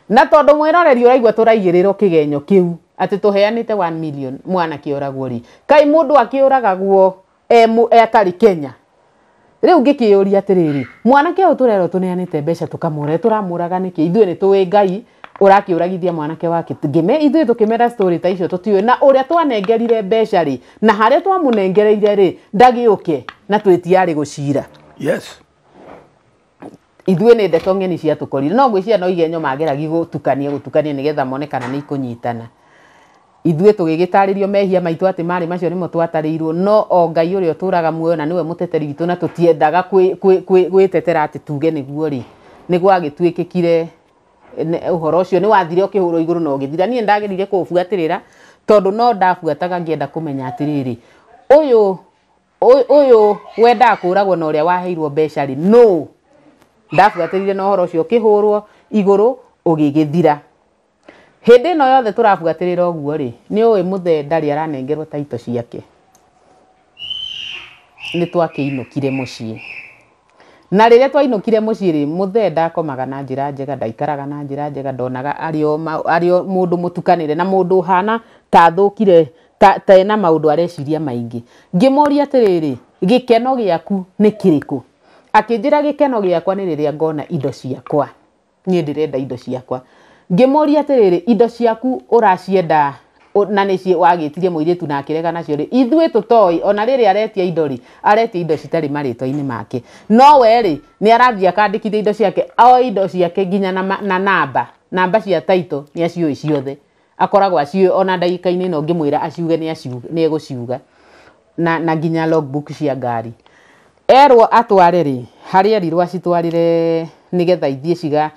na tondu mwäroreri å raigua tå raigä rä rwo kä genyo kä u atä tå million mwanake oragwo ri kai må akiuragagwo e mu ragagwo e atarä kenya rä u ngä kä å mwanake å turero tuneanite mbeca tukamure turamuraga niki tå ni tuwe ngai å rakä mwanake wake ngime ithuä tå kä mera ta icio tå tiå na å rä a twanengerire mbeca ri na harä a twamå nengereire rä na twä gucira yes ithuĩ nĩ ndeto ng'eni ciatũkorire no ngwĩciria no igenyo mageragi gũtukania gũtukania nĩgetha mone kana nĩ ikũnyitana ithuĩ tũgĩgĩtarĩrio mehia maitũ atĩ marĩ macio nĩmo twatarĩirwo no o Ngai ũrĩa ũtũraga muoyo na nĩwe mũteteri witũ na tũtiendaga gwĩtetera atĩ tuge nĩguo rĩ nĩ gwagĩtuĩkĩkire ũhoro ũcio nĩ wathire ũkĩhũrwo igũrũ na ũgĩthira niĩ ndagerire kũũbuatĩrĩra tondũ no ndabuataga ngĩenda kũmenya atĩrĩrĩ ũyũ ũyũ wendaga kũragwo na ũrĩa waheirwo mbeca rĩ nũũ no ndabuatĩrire na ũhoro ũcio ũkĩhũrwo igũrũ ũgĩgĩthira hĩndĩ ĩno yothe tũrabuatĩrĩra ũguo rĩ nĩ ũĩ mũthee ndarĩ aranengerwo taito ciake nĩ twakĩinũkire mũciĩ na rĩrĩa twainũkire mũciĩ rĩ mũthee ndakomaga na njĩra njega ndaikaraga na njĩra njega ndonaga arĩ o mũndũ mũtukanĩre na mũndũ ũhana ta thũkire ta ena maũndũ areciria maingĩ ngĩmũria atĩrĩrĩ gĩkeno gĩaku nĩ kĩrĩkũ akinjira gikeno giakwa ni riria ngona indo ciakwa nie ndirenda indo ciakwa ngĩmũria atiriri indo ciaku uracienda na ni ci wagitirie muiritu na akirega nacio ri ithwe tutoi ona riri aretia indo ri aretia indo citari marito ini make no we ri ni arathia kandikithe indo ciake o indo ciake nginya na, na namba namba cia taito nĩ aciũĩ ciothe akoragwa aciũĩ ona ndagĩka ini no ngimwira aciuge ni aciuge ni egũciuga na, na nginya logbook cia ngari erwo atware rĩ harĩa erirwo acitwarĩre nĩgetha ithiĩ ciga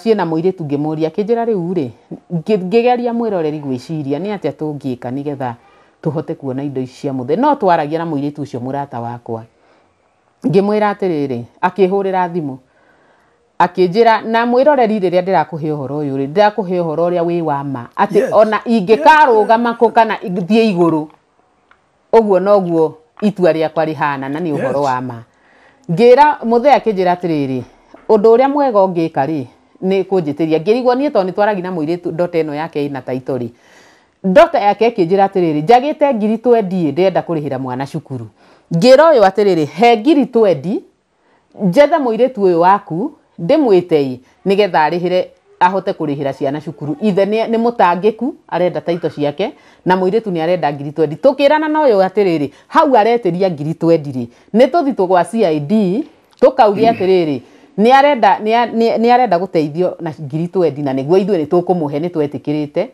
ciĩ na mũirĩtu ngĩmũria kĩnjĩra rĩu rĩ ngĩgeria mwĩroreri gwĩciria nĩ atĩa tũngĩka nĩgetha tũhote kuona indo ici cia mũthĩ no twaragia na mũirĩtu ũcio mũrata wakwa ngĩmwĩra atĩrĩrĩ akĩhũrĩra thimũ akĩnjĩra na mwĩroreri rĩrĩa ndĩrakũhe ũhoro ũyũ rĩ ndĩrakũhe ũhoro ũrĩa wĩ wa ma atĩ yes. ona ingĩkarũgama kũ kana thiĩ igũrũ ũguo noguo itua rä hana na å horo wa ma rä å ndå å rä a mwega ũngĩka rĩ nĩ kũnjĩtĩria ngĩrigwo niĩ tondũ twaragi na mũirĩtu ndota no yake na taito rĩ ndota yake ĩkĩnjĩra atĩrĩrĩ njagĩte ngiri twendi hä ra mwana cukuru atä rä rä he ngiri twendi tu å yå waku getha arä hä re ahote kurihira ciana cukuru ithe ni mutangiku arenda taito ciake na muiritu ni arenda ngiri twendi tukirana kä rana na å yå hau areteria ria ngiri twendi rä nä tå gwa cid tukaugia atiriri ni rä rä nä arenda nä arenda gå na ngiri twendi na niguo ithwe ni tukumuhe ni twetikirite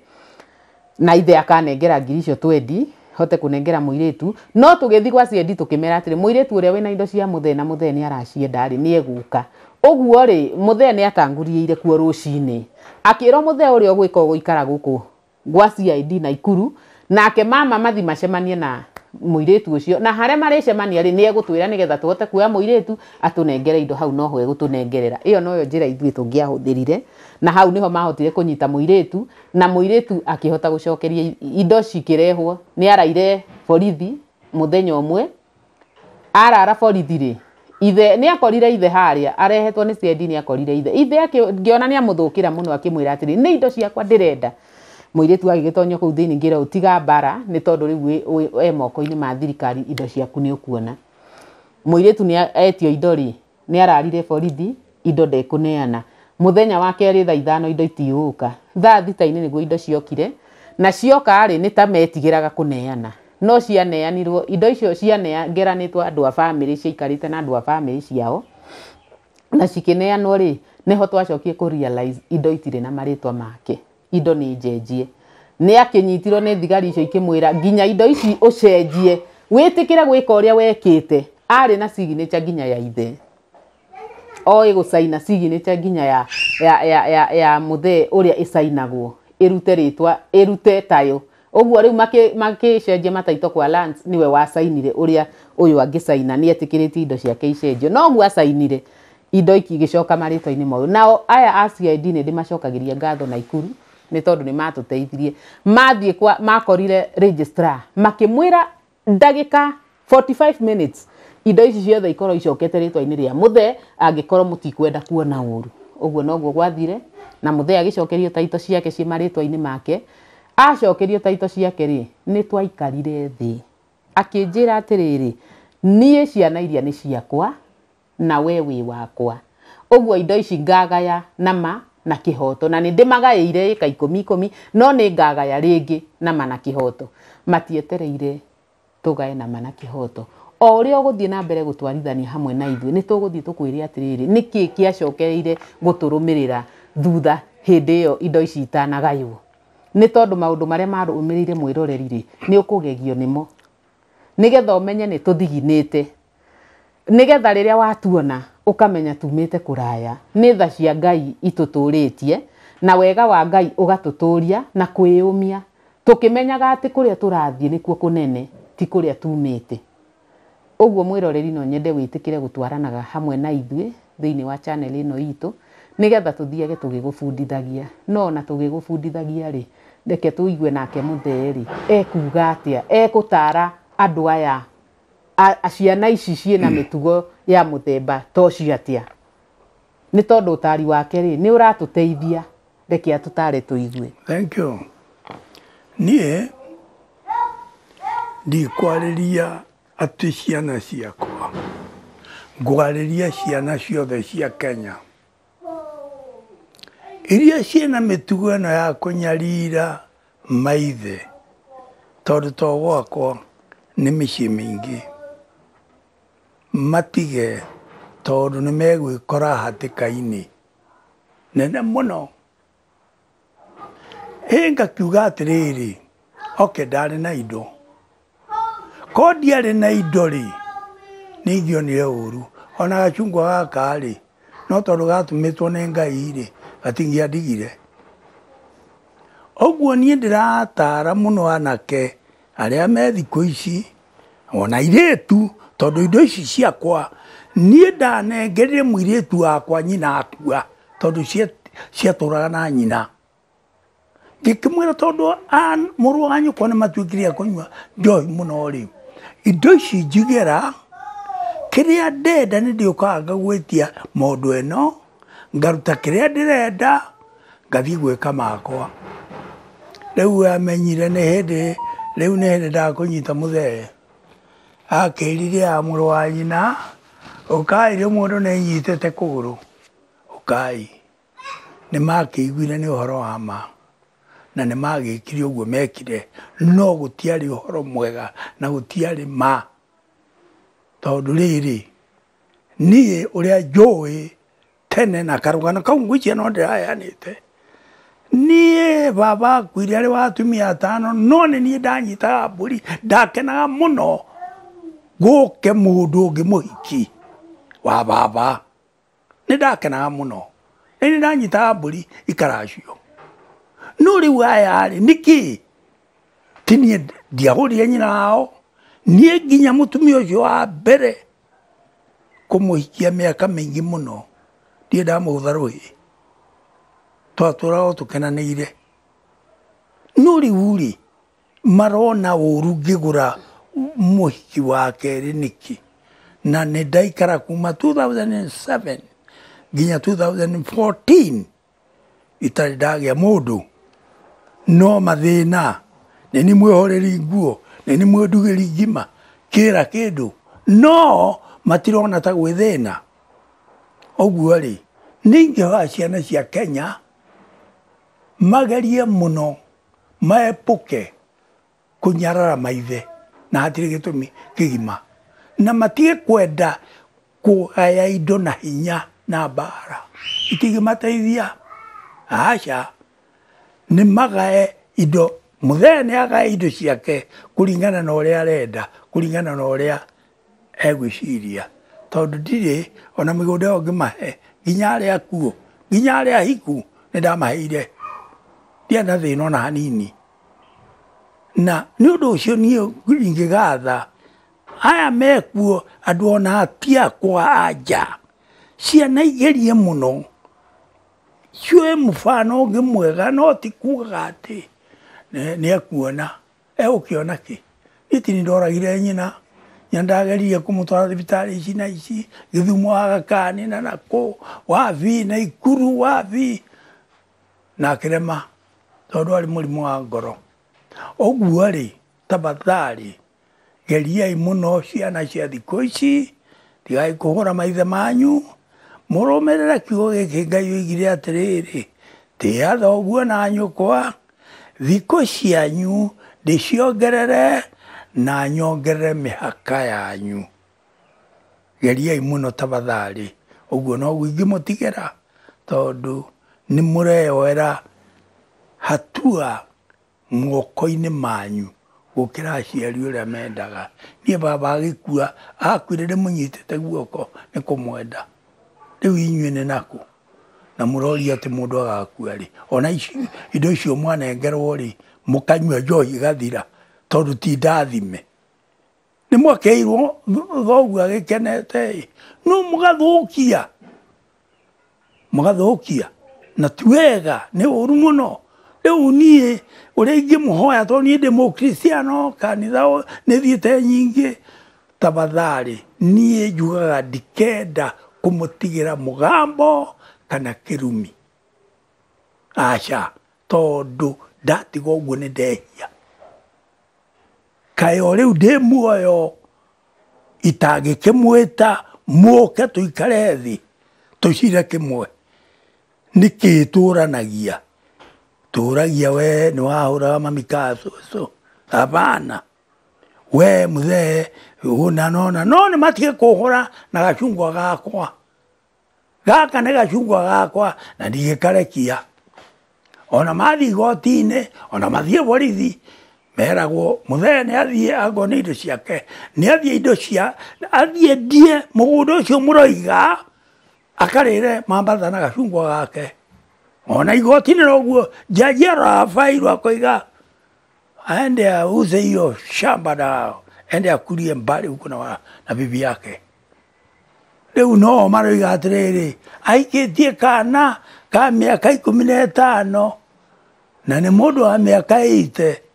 na ithe akanengera ngiri icio twendi hote kunengera muiritu no tugithi gwa CID tukimera atiriri muiritu uria wina indo cia muthe na muthe ni aracienda ri ni eguka uguo ri muthee ni atangurieire kuo rucini akirwo muthee uria ugwika uguikara guku gwa CID na ikuru nake mama mathi macemanie na muiritu ucio na haria maricemania ri ni getha nigetha tuhote kuoya muiritu atunengere indo hau noho egutunengerera iyo noyo njira ithuĩ tũngĩahũthĩrire na hau ho mahotire kũnyita muiritu na muiritu akĩhota gũcokeria indo cikĩrehwo nĩ araire borithi mũthenya ũmwe arara borithi rĩ ithe ni akorire ithe haria a arehetwo nä cendi nä akorire ithe ithe ngiona ni amuthukira muno akimwira atiri ni indo ciakwa ndĩrenda mũirĩtu agä gä tonywo kå u thä inä ngä ra tiga e moko ini ma thirikari indo ciaku ni ukuona kuona mũirĩtu nä etio indo ri ni ararire borithi indo ndekå neana mũthenya wa kerä tha ithano indo itiuka tha thaa thita-inä nä indo ciokire na cioka rä ni ta metigiraga kuneana no cianeanirwo indo icio cianeangeranĩtwo andũ a bamĩrĩ ciaikarĩte na andũ a bamĩrĩ ciao na cikĩneanwo rĩ nĩho twacokie ku realize indo itire na maritwa make indo ni njenjie nĩ akĩnyitirwo nĩ thigari icio ikimwira nginya indo ici ucenjie wĩtĩkĩre gwika uria wekite ari na signature nginya ya ithe oĩ gũcaina signature nginya ya ya ya ya, ya mũthee ũrĩa ĩcainagwo ĩrute rĩtwa tayo uguo riu magicenjia mataito kwa Lance niwe wacainire uria uyu angicaina ni etikirite indo ciake icenjio noguo acainire indo iki igicoka maritwa-inä mau nao aya a CID nä ndä macokagiria ngatho na ikuru nä tondå nä matåteithirie mathiä kwa makorire registrar makĩmwä ra ndagĩka 45 minutes indo ici ciothe ikorwo icokete rĩtwa-inĩ rĩa mũthee angĩkorwo mũtikwenda kuona ũru ũguo noguo gwathire na mũthee agĩcokerio taito ciake ciĩ marĩtwa-inĩ make acokerio taito ciake rĩ nä twaikarire thĩ akĩnjĩra rä niĩ ciana iria nä ciakwa na we wĩ wakwa guo indo ici ngagaya na ma na kĩhoto na nĩ ndĩmagaĩire ĩka ikũmi mi no nä ngagaya rä na ma na kĩhoto matietereire tũgae na ma na kĩhoto o ũrĩa ũgũthiĩ na mbere gũtwarithania hamwe na ithuĩ nĩ tũgũthiĩ tũkwĩre atĩrĩrĩ nĩ kĩĩ kĩacokereire gũtũrũmĩrĩra thutha hĩndĩ ĩyo indo ici itanagaywo nä tondå maå ndå marä a marå mä rä ire mwä roreri rä nä å kå gegio nä mo nä getha å menye nä tå thiginä te nä getha rä rä a watuona å kamenya tumä te kå raya nä tha cia ngai itå tå rä tie na wega wa ngai å gatå tå ria na kwä å mia tå kä menyaga atä kå rä a tå rathiä nä kuo kå nene ti kå rä a tumä te å guo mwä roreri no nyende wä tä kä re gå twaranaga hamwe na ithuä thä inä wa channel ä no itå nä getha tå thiage tå gä gå bundithagia no na tå gä gå bundithagia rä reke igue nake må mutheri ekuga atä a atia tara andå aya ciana ici ciä na mä hmm. tugo ya må muthemba ta atä a nä tondå å tari wake rä nä å ratå teithia reke atå tare tå igue
niä ndikwarä ria atä ciana ciakwa ngwarä ria ciana ciothe cia kenya iria ciena mitugo ĩno ya kũnyarira maithe tondũ to gwakwa nĩ mĩciĩ mĩingĩ matige tondũ nĩ megwĩkora hatĩka-inĩ nene mũno ĩ ngakiuga atĩrĩrĩ oke ndarĩ na indo korwo ndiarĩ na indo-rĩ nĩ ingĩonire ũru ona gacungwa gaka-rĩ no tondũ gatumĩtwo nĩ ngai-rĩ niä ndä ratara må no anake arĩa me thikũ ici ona tu tondå indo ici ciakwa niĩ ndanengerire tu wakwa nyina akua tondå raga na nyina ra tondå mũrũ wa nyũkwa nĩ matuĩkire akũnyua njohi mũno rĩu indo ici njigera a ndenda tia maå ndå ä no ngaruta kä rä a ndä renda ngathiä gwä ka makwa rä u amenyire nä hä ndä rä u nä hä ndä ndakå nyita må thee akä rire ya må rå wa nyina å kai rä må ndå nä nyitä te kå gå rå å kai nä makä iguire nä å horo wa ma na nä magä kire å guo mekire no gå tiarä å horo mwega na gå tiarä ma tondå rä rä niä å rä a njå tene na karugano kau ngwikia no te niä baba kwiri arä wa atumia atano no ni niä ndanyitaga mburi ndakenaga må no gå ke må ndå å ngä må hiki wa baba nä ndakenaga må no nä nä ndanyitaga mburi ikaracio no rä u ayarä niki kä tiniä ndiagå rire nyina wao niä nginya må tumia å cio wa mbere kå må hikia mä aka mä ingä må no ndiä ndamå rwä twatå rago tå kenanä no rä rä marona å ru ngä gå ra må hiki wa kerä nä kä na nä ndaikara kuma 2007 nginya 2014 itarä ndagä a må ndå no mathä na nä nä mwä nguo nä nä mwä ndugä ri ngima kä ra kä ndå no matirona ta gwä thä na ũguo-rĩ nĩ ingĩhoya ciana cia kenya magerie muno maepũke kũnyarara maithe na hatirĩ gĩtũmi kĩgima na matige kwenda kũgaya indo na hinya na mbaara itingĩmateithia aca nĩ magae indo mũthee nĩ agae indo ciake kũringana na ũrĩa arenda kũringana na ũrĩa egwĩciria tondå ndirä ona mä gå nda ä yo ngä mahe nginya arä a kuo nginya arä a hiku nä ndamaheire ndiana thä na ona hanini na nä å ndå å cio niä ingä gatha aya mekuo andå ona atiakwa anja ciana igerie må no ciå må bano å ngä mwega no ti kugaga atä nä ekuona egå kä ona kä niä ndoragire nyina na ndageria kå må twara thibitarä ici na ici gä thumo agakani na nakå wabi na ikuru wabi na akä rema tondå arä må rimå wa ngoro å guorä rä tabatharä geriai må no ciana cia thikå ici ndigai kå hå ra maithe manyu må rå mä rä ra kiugo gä kä ngai å igire atä rä rä tä athoguo na nyå kwa thikå cianyu ndä ciongerere na nyongerere mĩhaka yanyu geriai mũno tabatharĩ ũguo no gwĩthiĩ mũtigĩra tondũ nĩ mũreyoera hatua moko-inĩ manyu gũkĩra aciari ũrĩa mendaga niĩ baba agĩkua akuire ndĩ mũnyitĩte guoko nĩ kũmwenda rĩu inyuĩ nĩ nakũ na mũroria atĩ mũndũ agakua rĩ ona indo icio mwanengerwo rĩ mũkanyua njohi igathira tondå ti ndathime nä mwakeirwo thoguo agä kenete no må gathå kia må gathå kia na ti wega nä å ru må no rä u niä å rä a ingä må hoya tondå niä ndä må kristiano kanitha nä thiä te nyingä tabatharä niä njugaga ndikenda kå må tigä ra må gambo kana kä rumi aca tondå ndatigwo guo nä ndehia kaä o rä u ndä muoyo itangä kä mwä ta måke tå ikare thä tå cire kä mwe nä kä tå ranagia tå ragia we nä wahå raga mamikacoco abana we muthee huna nona no nä matige kå hå ra na gacungwa gakwa gaka nä gacungwa gakwa na ndigä karekia ona mathiä igoti-inä ona mathiä borithi meragwo muthee nä athiä angwo nä indo ciake nä athiä indo cia athiä ndie må gå nda å cio må roiga akarä re mambatha na gacungwa gake ona igoti nä roguo njanji arabairwo akoiga aende auze hiyo shamba na ende akurie mbari huko na, na bibi yake rĩu no maroiga atĩrĩrĩ aikĩtie kana ka mĩaka ikũmi na ĩtano na nĩ mũndũ wa mĩaka ĩite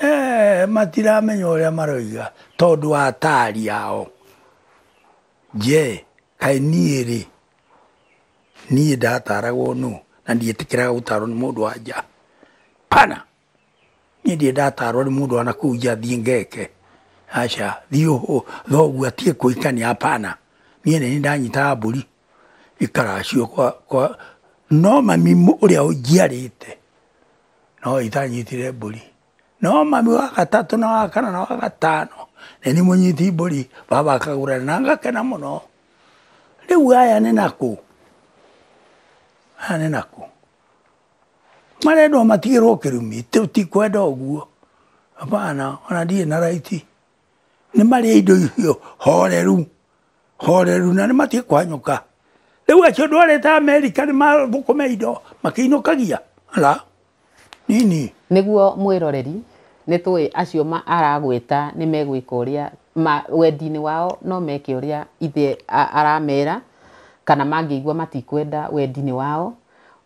Eh, matiramenya å rä a maroiga tondå wa atari yao je kaä niä rä niä ndataragwo no na ndiä tä kä raga gå tarwo nä må ndå wa nja pana niä ndiä ndatarwo nä må ndå wana kå u nja thiä ngeke aca thiå thoguo atiä kå ikania apana niä nene ndanyitaga mbå ri ikaracio kwa, kwa no mami å rä a å njiarä te no itanyitire mbå ri no mami wa gatatu na wa kana na wa gatano neni munyiti iburi baba akagurana na ngakena muno riu aya nä naku aya naku marendwo matigä rwo kä rumi tikwenda å guo bana ona ndirä na raiti nä marä indo icio horeru horeru na nä matiä kwanyå ka u acio ndwarä ta amerika nä mathå kå me indo makä inå kagia
nini nä guo mwä roreri nä tå acio ma ta nä megwĩka å rä a wendi-inä wao no meke å rä a ithe aramera kana igua matikwenda wendi-inä wao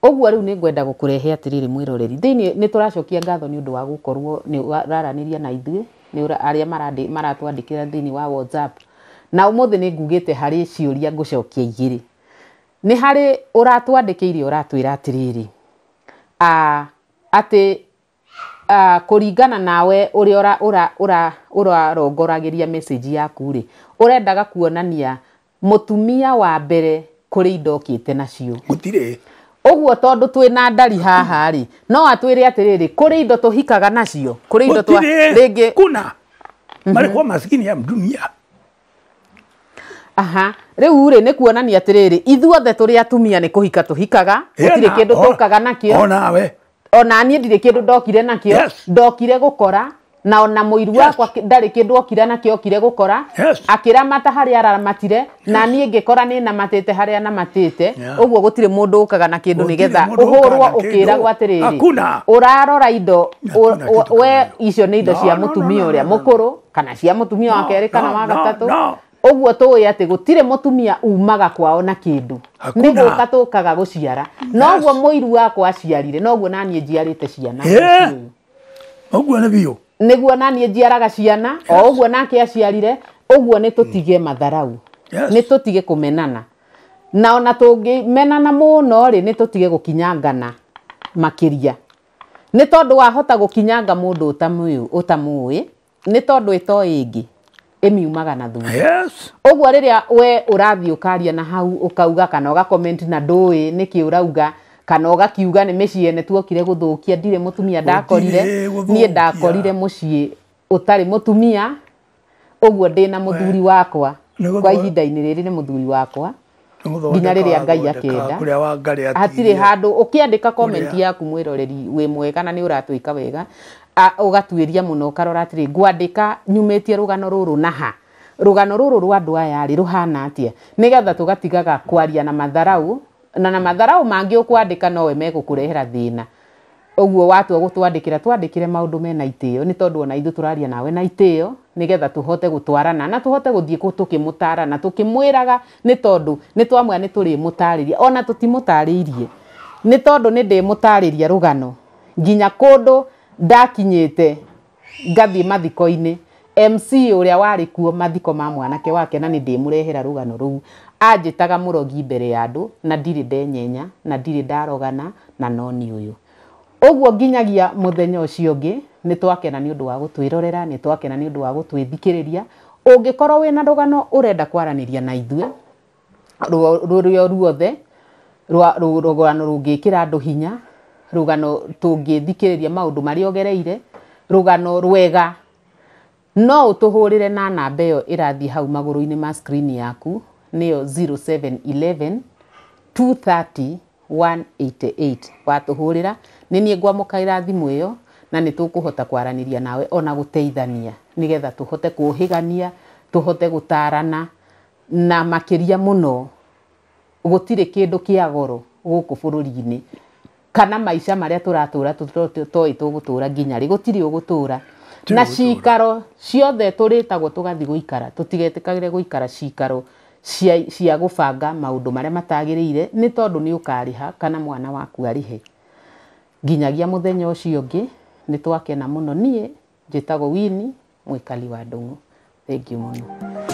rä u nä ngwenda gũkũrehe atĩrĩrĩ mwĩroreri thĩinĩ nĩ tũracokia ngatho nĩ ũndũ wa gũkorwo nĩ ũraranĩria na ithuĩ arĩa maratwandĩkĩra thĩinĩ wa WhatsApp na ũmũthĩ nĩ å ratwandä kä ire å ratwä ra atä rä rä atä uh, ah, kuringana nawe ũrĩa ũrarongoragĩria message yaku ri urendaga kuonania mutumia wa mbere kuri indo okĩte nacio gũtirĩ ũguo tondũ twĩ na ndari haha ri no atwĩre atĩrĩrĩ kũrĩ indo tũhikaga nacio kuri indo twa ringi kuna
mhm. kwa maskini ya mdumia
aha rĩu rĩ nĩ kuonania atiriri ithuothe turi atumia nĩ kũhika tũhikaga gũtirĩ kĩndũ tũkaga nakĩo onawe ona niä ndirä kä ndå ndokire nakio ndokire gå kora na ona iru wakwa ndarä kä ndå okire nakä okire gå kora akä ramata harä a aramatire na niä ngä kora nä namatä te harä a namatä te å guo gå tirä må ndå å kaga na kä ndå nä getha å hå rwo å kä ragwo atä rä rä å rarora indo we icio nä indo cia må tumia å rä a må kå rå kana cia må tumia wa kerä kana wa gatatå atä gå tirä må tumia umaga kwao na kĩndũ nĩ gũka tũkaga gũciara noguo mũiru wakwa aciarire noguo naniĩ njiarĩte ciana ũguo nĩ biũ guo naniä njiaraga ciana o guo nake aciarire nä tå tige matharau nĩ tũtige mm. menana na ona nä tå tige gå kinyangana makä ria nä tondå wahota gũkinyanga mũndũ ũtamũĩ nĩ tondũ ĩtoĩ ngä imiumaga na thutha yes. ũguo rĩrĩa we ũrathiĩ ũkaria na hau ũkauga kana comment na ndũĩ nĩkĩ ũrauga kana ũgakiuga nĩ mĩciĩ ene tuokire gũthũkia ndirĩ mũtumia ndakorire niĩ ndakorire mũciĩ ũtarĩ mũtumia ũguo ndĩ na mũthuri wakwa kwa ihinda-inĩ rĩrĩ nĩ mũthuri wakwa nginya rĩrĩa ngai akenda
hatirĩ handũ
ũkĩandĩka komenti yaku mwĩroreri wĩ mwega na ni ũratwĩka wega ũgatuĩria muno karora atĩrĩ ngwandĩka nyumetie rugano ruru naha rugano ruru rwa andũ aya ri ruhana atia nigetha tugatigaga kwaria na matharaũ na na mangi matharaũ no we megukurehera thina thĩna watu watua twandikire maundu me na itĩo ni tondu ona ithu turaria nawe na itĩo nigetha tuhote gutwarana na tuhote guthie tũkĩmũtara na tukimwiraga ni tondu ni twamwa ni turi tũrĩmũtarĩria ona tũtimũtarĩirie ni tondu ni ndĩmũtarĩria rugano nginya kundu ndakinyite ngathi mathikoine mc uria wari kuo mathiko ma mwanake wake na ni ndimurehera rugano ruu anjitaga murogi mbere ya andu na ndiri ndenyenya na ndiri ndarogana na noni uyu uguo nginyagia muthenya ucio ngi ni twakena ni undu wa gutwirorera ni twakena ni undu wa gutwithikiriria ungikorwo wina rugano urenda kwaraniria na ithue ruo ruothe rugano rungikira andu hinya rugano tungithikiriria maundu maria ogereire rugano rwega no utuhurire na namba iyo irathi hau maguruini ma screen yaku niyo 0711 230 188 watuhurira ni nie ngwamukaira thimu iyo na nä tå kå hota kwaranä nawe ona gå teithania nä getha tå hote kå hä gania tå hote gå tarana na makä ria må no gå tirä kä ndå kä gå kå bå rå ri-inä kana maica maria turatura toi tugutura nginya ri gutiri ugutura na cikaro ciothe turitagwo tugathi guikara tutigetikagire guikara cikaro cia gubanga maundu maria matagiriire ni tondu ni ukariha kana mwana waku arihe nginyagia muthenya ucio ngi ni twakena muno nie njitagwo wini mwikali wa ndungu thengiu muno